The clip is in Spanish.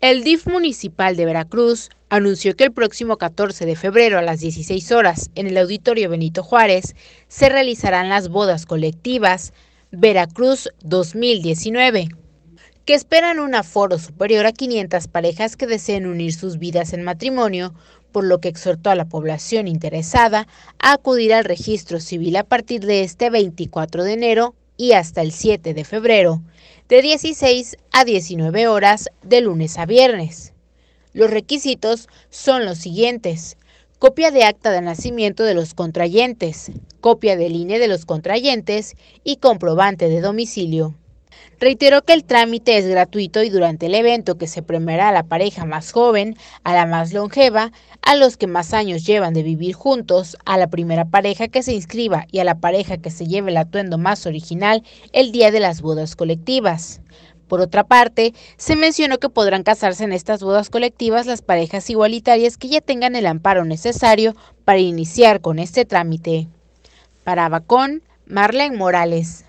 El DIF municipal de Veracruz anunció que el próximo 14 de febrero a las 16 horas en el auditorio Benito Juárez se realizarán las bodas colectivas Veracruz 2019, que esperan un aforo superior a 500 parejas que deseen unir sus vidas en matrimonio, por lo que exhortó a la población interesada a acudir al registro civil a partir de este 24 de enero y hasta el 7 de febrero de 16 a 19 horas de lunes a viernes. Los requisitos son los siguientes. Copia de acta de nacimiento de los contrayentes, copia del INE de los contrayentes y comprobante de domicilio. Reiteró que el trámite es gratuito y durante el evento que se premiará a la pareja más joven, a la más longeva, a los que más años llevan de vivir juntos, a la primera pareja que se inscriba y a la pareja que se lleve el atuendo más original el día de las bodas colectivas. Por otra parte, se mencionó que podrán casarse en estas bodas colectivas las parejas igualitarias que ya tengan el amparo necesario para iniciar con este trámite. Para Bacón, Marlene Morales.